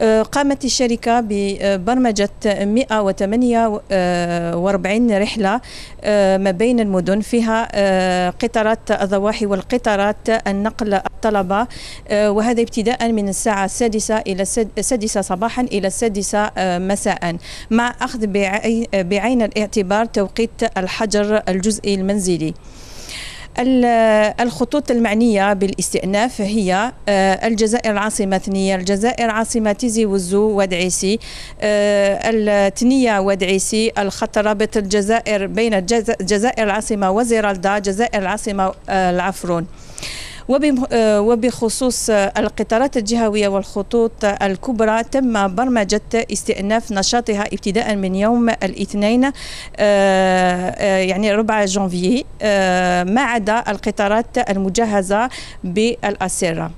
آه، قامت الشركة ببرمجة 148 رحلة آه، ما بين المدن فيها آه، قطارات الضواحي والقطارات النقل الطلبة وهذا ابتداء من الساعة السادسة إلى السادسة صباحا إلى السادسة مساء مع أخذ بعين الاعتبار توقيت الحجر الجزئي المنزلي الخطوط المعنية بالاستئناف هي آه، الجزائر العاصمة ثنية الجزائر عاصمة تيزي وزو ودعيسي آه، التنية ودعيسي الخط رابط الجزائر بين الجزائر العاصمة وزيرالدا جزائر العاصمة آه، العفرون آه، وبخصوص القطارات الجهوية والخطوط الكبرى تم برمجة استئناف نشاطها ابتداء من يوم الاثنين آه، آه، يعني ربع جانفيي ما عدا القطارات المجهزة بالأسرة